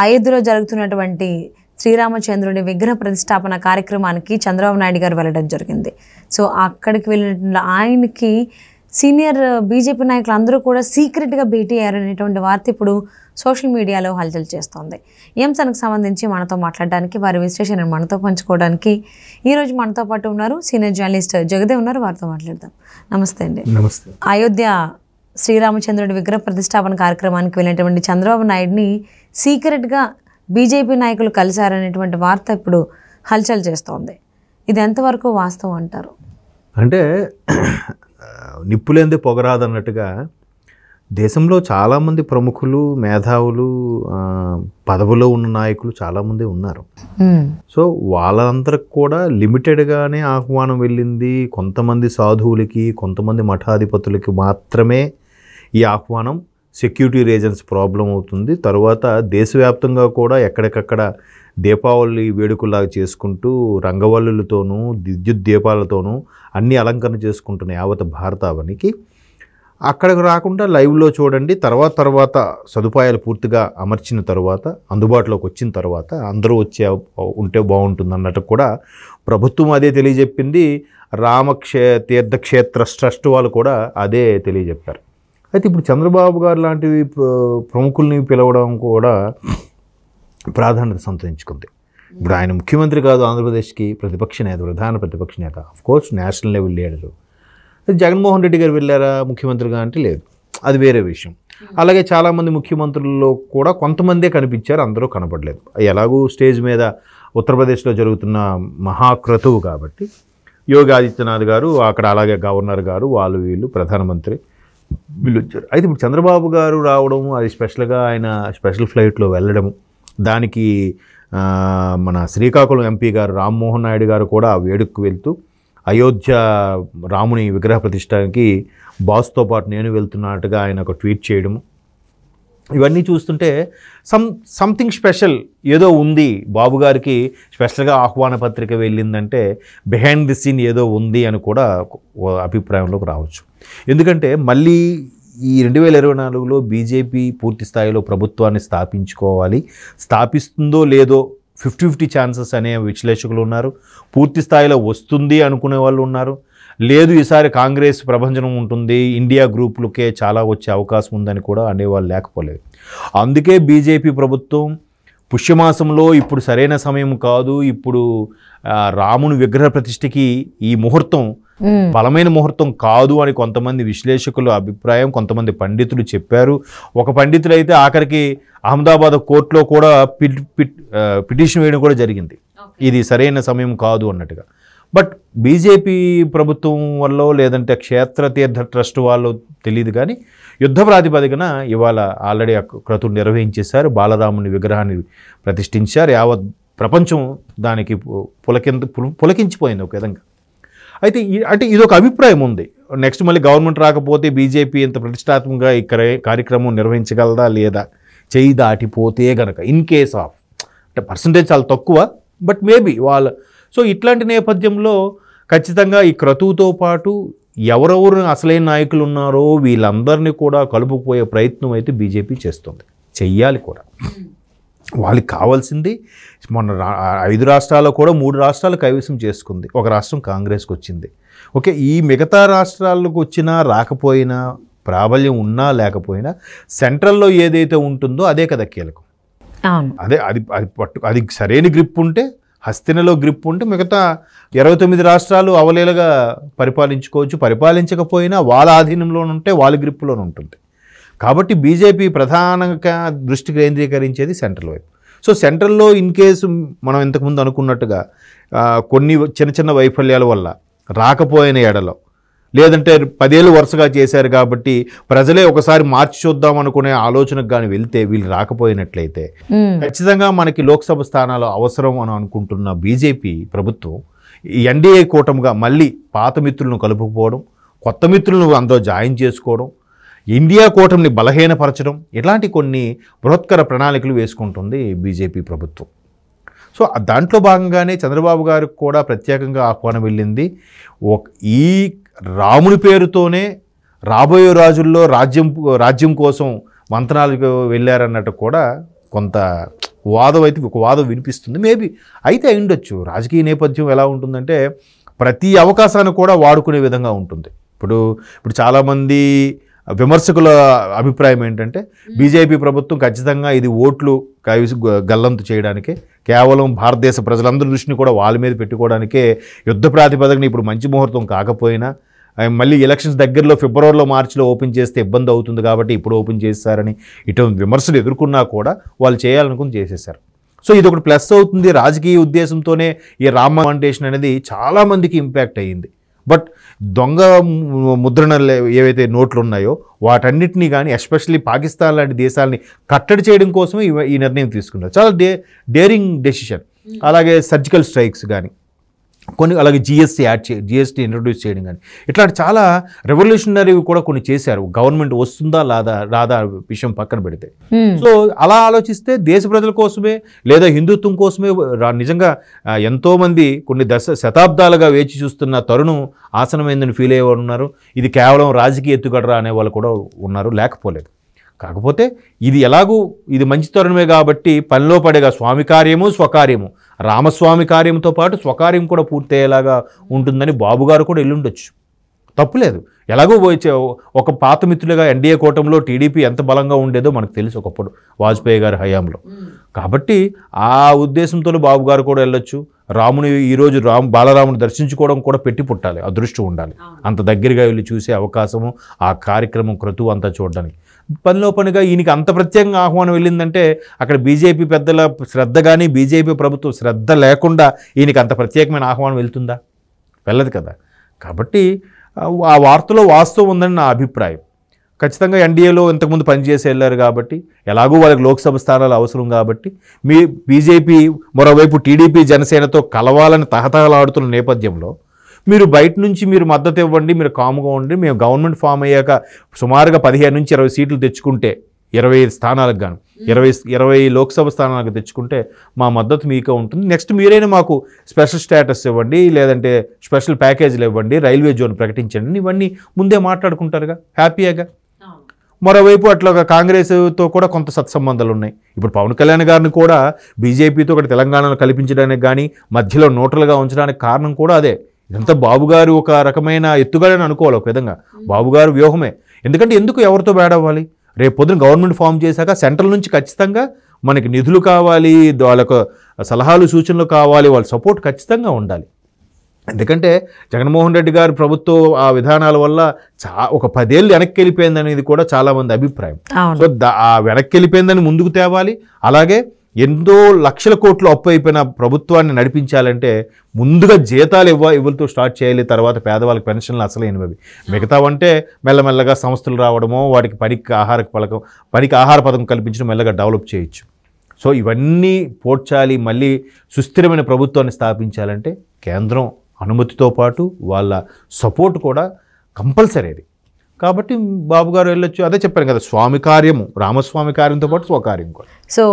అయోధ్యలో జరుగుతున్నటువంటి శ్రీరామచంద్రుడి విగ్రహ ప్రతిష్టాపన కార్యక్రమానికి చంద్రబాబు నాయుడు గారు వెళ్ళడం జరిగింది సో అక్కడికి వెళ్ళిన ఆయనకి సీనియర్ బీజేపీ నాయకులు అందరూ కూడా సీక్రెట్గా భేటీ అయ్యారనేటువంటి వార్త ఇప్పుడు సోషల్ మీడియాలో హల్చల్ చేస్తోంది ఎంసన్కు సంబంధించి మనతో మాట్లాడడానికి వారి విశ్లేషణను మనతో పంచుకోవడానికి ఈరోజు మనతో పాటు ఉన్నారు సీనియర్ జర్నలిస్ట్ జగదే ఉన్నారు వారితో మాట్లాడదాం నమస్తే అండి నమస్తే అయోధ్య శ్రీరామచంద్రుడి విగ్రహ ప్రతిష్టాపన కార్యక్రమానికి వెళ్ళినటువంటి చంద్రబాబు నాయుడిని సీక్రెట్గా బీజేపీ నాయకులు కలిశారనేటువంటి వార్త ఇప్పుడు హల్చల్ చేస్తోంది ఇది ఎంతవరకు వాస్తవం అంటారు అంటే నిప్పులేందే పొగరాదన్నట్టుగా దేశంలో చాలామంది ప్రముఖులు మేధావులు పదవిలో ఉన్న నాయకులు చాలామంది ఉన్నారు సో వాళ్ళందరికి కూడా లిమిటెడ్గానే ఆహ్వానం వెళ్ళింది కొంతమంది సాధువులకి కొంతమంది మఠాధిపతులకి మాత్రమే ఈ ఆహ్వానం సెక్యూరిటీ రీజన్స్ ప్రాబ్లం అవుతుంది తర్వాత దేశవ్యాప్తంగా కూడా ఎక్కడికక్కడ దీపావళి వేడుకలాగా చేసుకుంటూ రంగవల్లులతోనూ విద్యుత్ దీపాలతోనూ అన్ని అలంకరణ చేసుకుంటున్న యావత భారతావనికి అక్కడికి రాకుండా లైవ్లో చూడండి తర్వాత తర్వాత సదుపాయాలు పూర్తిగా అమర్చిన తర్వాత అందుబాటులోకి వచ్చిన తర్వాత అందరూ వచ్చే ఉంటే బాగుంటుంది అన్నట్టు కూడా ప్రభుత్వం అదే తెలియజెప్పింది రామక్షే తీర్థక్షేత్ర ట్రస్ట్ వాళ్ళు కూడా అదే తెలియజెప్పారు అయితే ఇప్పుడు చంద్రబాబు గారు లాంటివి ప్రముఖుల్ని పిలవడం కూడా ప్రాధాన్యత సంతరించుకుంది ఇప్పుడు ఆయన ముఖ్యమంత్రి కాదు ఆంధ్రప్రదేశ్కి ప్రతిపక్ష నేత ప్రధాన ప్రతిపక్ష నేత course national level leader Jaganmohan Reddy గారు వెళ్ళారా ముఖ్యమంత్రిగా అంటే లేదు అది వేరే విషయం అలాగే చాలామంది ముఖ్యమంత్రుల్లో కూడా కొంతమందే కనిపించారు అందరూ కనపడలేదు ఎలాగూ స్టేజ్ మీద ఉత్తరప్రదేశ్లో జరుగుతున్న మహాక్రతువు కాబట్టి యోగి ఆదిత్యనాథ్ గారు అక్కడ అలాగే గవర్నర్ గారు వాళ్ళు వీళ్ళు ప్రధానమంత్రి వీళ్ళు వచ్చారు అయితే ఇప్పుడు చంద్రబాబు గారు రావడం అది స్పెషల్గా ఆయన స్పెషల్ ఫ్లైట్లో వెళ్ళడం దానికి మన శ్రీకాకుళం ఎంపీ గారు రామ్మోహన్ నాయుడు గారు కూడా ఆ వేడుకకు వెళ్తూ అయోధ్య రాముని విగ్రహ ప్రతిష్టానికి బాస్తో పాటు నేను వెళ్తున్నట్టుగా ఆయన ఒక ట్వీట్ చేయడము ఇవన్నీ చూస్తుంటే సమ్ సంథింగ్ స్పెషల్ ఏదో ఉంది బాబుగారికి స్పెషల్గా ఆహ్వాన పత్రిక వెళ్ళిందంటే బిహైండ్ ది సీన్ ఏదో ఉంది అని కూడా అభిప్రాయంలోకి రావచ్చు ఎందుకంటే మళ్ళీ ఈ రెండు వేల ఇరవై నాలుగులో బీజేపీ పూర్తి స్థాయిలో ప్రభుత్వాన్ని స్థాపించుకోవాలి స్థాపిస్తుందో లేదో ఫిఫ్టీ ఫిఫ్టీ ఛాన్సెస్ అనే విశ్లేషకులు ఉన్నారు పూర్తి స్థాయిలో వస్తుంది అనుకునే వాళ్ళు ఉన్నారు లేదు ఈసారి కాంగ్రెస్ ప్రభంజనం ఉంటుంది ఇండియా గ్రూపులకే చాలా వచ్చే అవకాశం ఉందని కూడా అనేవాళ్ళు లేకపోలేదు అందుకే బీజేపీ ప్రభుత్వం పుష్యమాసంలో ఇప్పుడు సరైన సమయం కాదు ఇప్పుడు రాముని విగ్రహ ప్రతిష్ఠకి ఈ ముహూర్తం బలమైన ముహూర్తం కాదు అని కొంతమంది విశ్లేషకుల అభిప్రాయం కొంతమంది పండితులు చెప్పారు ఒక పండితులు అయితే ఆఖరికి అహ్మదాబాద్ కోర్టులో కూడా పిటిషన్ వేయడం కూడా జరిగింది ఇది సరైన సమయం కాదు అన్నట్టుగా బట్ బీజేపీ ప్రభుత్వం వల్ల లేదంటే క్షేత్ర తీర్థ ట్రస్ట్ వాళ్ళు తెలియదు కానీ యుద్ధ ప్రాతిపదికన ఇవాళ ఆల్రెడీ క్రతుడు నిర్వహించేశారు బాలరాముని విగ్రహాన్ని ప్రతిష్ఠించారు యావత్ ప్రపంచం దానికి పులకింత పులకించిపోయింది ఒక విధంగా అయితే అంటే ఇది ఒక అభిప్రాయం ఉంది నెక్స్ట్ మళ్ళీ గవర్నమెంట్ రాకపోతే బీజేపీ ఇంత ప్రతిష్టాత్మకంగా ఇక్కడ కార్యక్రమం నిర్వహించగలదా లేదా చేయి దాటిపోతే గనక ఇన్ కేస్ ఆఫ్ అంటే పర్సంటేజ్ చాలా తక్కువ బట్ మేబీ వాళ్ళ సో ఇట్లాంటి నేపథ్యంలో ఖచ్చితంగా ఈ క్రతువుతో పాటు ఎవరెవరు అసలైన నాయకులు ఉన్నారో వీళ్ళందరినీ కూడా కలుపుకుపోయే ప్రయత్నం అయితే బీజేపీ చేస్తుంది చెయ్యాలి కూడా వాళ్ళకి కావాల్సింది మొన్న ఐదు రాష్ట్రాల్లో కూడా మూడు రాష్ట్రాలు కైవసం చేసుకుంది ఒక రాష్ట్రం కాంగ్రెస్కి వచ్చింది ఓకే ఈ మిగతా రాష్ట్రాలకు వచ్చినా రాకపోయినా ప్రాబల్యం ఉన్నా లేకపోయినా సెంట్రల్లో ఏదైతే ఉంటుందో అదే కదా కీలకం అదే అది అది పట్టు అది సరైన గ్రిప్ ఉంటే హస్తినలో గ్రిప్ ఉంటే మిగతా ఇరవై తొమ్మిది రాష్ట్రాలు అవలేలుగా పరిపాలించుకోవచ్చు పరిపాలించకపోయినా వాళ్ళ ఆధీనంలో ఉంటే వాళ్ళ గ్రిప్లో ఉంటుంది కాబట్టి బీజేపీ ప్రధానంగా దృష్టి కేంద్రీకరించేది సెంట్రల్ వైపు సో సెంట్రల్లో ఇన్ కేసు మనం ఇంతకుముందు అనుకున్నట్టుగా కొన్ని చిన్న చిన్న వైఫల్యాల వల్ల రాకపోయిన ఎడలో లేదంటే పదేళ్ళు వరుసగా చేశారు కాబట్టి ప్రజలే ఒకసారి మార్చి చూద్దాం అనుకునే ఆలోచనకు కానీ వెళ్తే వీళ్ళు రాకపోయినట్లయితే ఖచ్చితంగా మనకి లోక్సభ స్థానాలు అవసరం అని అనుకుంటున్న బీజేపీ ప్రభుత్వం ఎన్డీఏ కూటమిగా మళ్ళీ పాత మిత్రులను కలుపుకోవడం కొత్త మిత్రులను అందరూ జాయిన్ చేసుకోవడం ఇండియా కూటమిని బలహీనపరచడం ఇలాంటి కొన్ని బృహత్కర ప్రణాళికలు వేసుకుంటుంది బీజేపీ ప్రభుత్వం సో దాంట్లో భాగంగానే చంద్రబాబు గారికి కూడా ప్రత్యేకంగా ఆహ్వానం వెళ్ళింది ఈ రాముని పేరుతోనే రాబోయే రాజుల్లో రాజ్యం రాజ్యం కోసం మంత్రాలకు వెళ్ళారన్నట్టు కూడా కొంత వాదం అయితే ఒక వాదం వినిపిస్తుంది మేబీ అయితే అయిండొచ్చు రాజకీయ నేపథ్యం ఎలా ఉంటుందంటే ప్రతి అవకాశాన్ని కూడా వాడుకునే విధంగా ఉంటుంది ఇప్పుడు ఇప్పుడు చాలామంది విమర్శకుల అభిప్రాయం ఏంటంటే బీజేపీ ప్రభుత్వం ఖచ్చితంగా ఇది ఓట్లు కవిసి గల్లంతు చేయడానికి కేవలం భారతదేశ ప్రజలందరి దృష్టిని కూడా వాళ్ళ మీద పెట్టుకోవడానికే యుద్ధ ప్రాతిపదికన ఇప్పుడు మంచి ముహూర్తం కాకపోయినా మళ్ళీ ఎలక్షన్స్ దగ్గరలో ఫిబ్రవరిలో మార్చిలో ఓపెన్ చేస్తే ఇబ్బంది అవుతుంది కాబట్టి ఇప్పుడు ఓపెన్ చేస్తారని ఇటు విమర్శలు ఎదుర్కొన్నా కూడా వాళ్ళు చేయాలనుకుని చేసేసారు సో ఇది ఒకటి ప్లస్ అవుతుంది రాజకీయ ఉద్దేశంతోనే ఈ రామ్ ఫౌండేషన్ అనేది చాలామందికి ఇంపాక్ట్ అయ్యింది బట్ దొంగ ముద్రణలు ఏవైతే నోట్లు ఉన్నాయో వాటన్నిటినీ కానీ ఎస్పెషల్లీ పాకిస్తాన్ లాంటి దేశాలని కట్టడి చేయడం కోసమే ఈ నిర్ణయం తీసుకున్నారు చాలా డే డేరింగ్ డెసిషన్ అలాగే సర్జికల్ స్ట్రైక్స్ కానీ కొన్ని అలాగే జిఎస్టీ యాడ్ చే జిఎస్టీ ఇంట్రడ్యూస్ చేయడం కానీ ఇట్లాంటి చాలా రెవల్యూషనరీ కూడా కొన్ని చేశారు గవర్నమెంట్ వస్తుందా లాదా రాదా విషయం పక్కన పెడితే సో hmm. అలా ఆలోచిస్తే దేశ ప్రజల కోసమే లేదా హిందుత్వం కోసమే నిజంగా ఎంతోమంది కొన్ని దశ శతాబ్దాలుగా వేచి చూస్తున్న తరుణం ఆసనమైందని ఫీల్ అయ్యే ఉన్నారు ఇది కేవలం రాజకీయ ఎత్తుగడరా అనే వాళ్ళు కూడా ఉన్నారు లేకపోలేదు కాకపోతే ఇది ఎలాగూ ఇది మంచి తరుణమే కాబట్టి పనిలో పడేగా స్వామి కార్యము స్వకార్యము రామస్వామి కార్యంతో పాటు స్వకార్యం కూడా పూర్తయ్యేలాగా ఉంటుందని బాబుగారు కూడా ఎల్లుండొచ్చు తప్పులేదు ఎలాగో పోయిచ్చే ఒక పాత మిత్రులుగా ఎన్డీఏ కూటమిలో టీడీపీ ఎంత బలంగా ఉండేదో మనకు తెలుసు ఒకప్పుడు వాజ్పేయి గారి హయాంలో కాబట్టి ఆ ఉద్దేశంతో బాబు గారు కూడా వెళ్ళొచ్చు రాముని ఈరోజు రాము బాలరాముని దర్శించుకోవడం కూడా పెట్టి పుట్టాలి అదృష్టం ఉండాలి అంత దగ్గరగా వెళ్ళి చూసే అవకాశము ఆ కార్యక్రమం క్రతువు అంతా చూడడానికి పనిలో పనిగా ఈయనకి అంత ప్రత్యేకంగా ఆహ్వానం వెళ్ళిందంటే అక్కడ బీజేపీ పెద్దల శ్రద్ధ కానీ బీజేపీ ప్రభుత్వం శ్రద్ధ లేకుండా ఈయనకి అంత ప్రత్యేకమైన ఆహ్వానం వెళ్తుందా వెళ్ళదు కదా కాబట్టి ఆ వార్తలో వాస్తవం ఉందని నా అభిప్రాయం ఖచ్చితంగా ఎన్డీఏలో ఇంతకుముందు పనిచేసి వెళ్ళారు కాబట్టి ఎలాగూ వాళ్ళకి లోక్సభ స్థానాలు అవసరం కాబట్టి మీ బీజేపీ మరోవైపు టీడీపీ జనసేనతో కలవాలని తహతహలాడుతున్న నేపథ్యంలో మీరు బయట నుంచి మీరు మద్దతు ఇవ్వండి మీరు కాముగా ఉండి మేము గవర్నమెంట్ ఫామ్ అయ్యాక సుమారుగా పదిహేను నుంచి ఇరవై సీట్లు తెచ్చుకుంటే ఇరవై స్థానాలకు గాను ఇరవై ఇరవై లోక్సభ స్థానాలకు తెచ్చుకుంటే మా మద్దతు మీకే ఉంటుంది నెక్స్ట్ మీరైనా మాకు స్పెషల్ స్టేటస్ ఇవ్వండి లేదంటే స్పెషల్ ప్యాకేజీలు ఇవ్వండి రైల్వే జోన్ ప్రకటించండి ఇవన్నీ ముందే మాట్లాడుకుంటారుగా హ్యాపీగా మరోవైపు అట్లా కాంగ్రెస్తో కూడా కొంత సత్సంబంధాలు ఉన్నాయి ఇప్పుడు పవన్ కళ్యాణ్ గారిని కూడా బీజేపీతో ఒకటి తెలంగాణలో కల్పించడానికి కానీ మధ్యలో నోటలుగా ఉంచడానికి కారణం కూడా అదే ఇదంతా బాబుగారు ఒక రకమైన ఎత్తుగాడని అనుకోవాలి ఒక విధంగా బాబుగారు వ్యూహమే ఎందుకంటే ఎందుకు ఎవరితో బ్యాడ్ అవ్వాలి రేపు పొద్దున గవర్నమెంట్ ఫామ్ చేశాక సెంట్రల్ నుంచి ఖచ్చితంగా మనకి నిధులు కావాలి వాళ్ళకు సలహాలు సూచనలు కావాలి వాళ్ళ సపోర్ట్ ఖచ్చితంగా ఉండాలి ఎందుకంటే జగన్మోహన్ రెడ్డి గారి ప్రభుత్వం ఆ విధానాల వల్ల చా ఒక పదేళ్ళు వెనక్కి వెళ్ళిపోయింది అనేది కూడా చాలామంది అభిప్రాయం సో ఆ వెనక్కి వెళ్ళిపోయిందని ముందుకు తేవాలి అలాగే ఎంతో లక్షల కోట్లు అప్పు అయిపోయిన ప్రభుత్వాన్ని నడిపించాలంటే ముందుగా జీతాలు ఇవ్వ ఇవ్వలతో స్టార్ట్ చేయాలి తర్వాత పేదవాళ్ళకి పెన్షన్లు అసలు ఎనిమిది మిగతా అంటే మెల్లమెల్లగా సంస్థలు రావడమో వాటికి పనికి ఆహార పథకం పనికి ఆహార పథకం కల్పించడం మెల్లగా డెవలప్ చేయొచ్చు సో ఇవన్నీ పోడ్చాలి మళ్ళీ సుస్థిరమైన ప్రభుత్వాన్ని స్థాపించాలంటే కేంద్రం అనుమతితో పాటు వాళ్ళ సపోర్ట్ కూడా కంపల్సరీ అది కాబట్టి బాబు గారు వెళ్ళొచ్చు అదే చెప్పాను కదా స్వామి కార్యము రామస్వామి కార్యంతో పాటు స్వకార్యం కూడా సో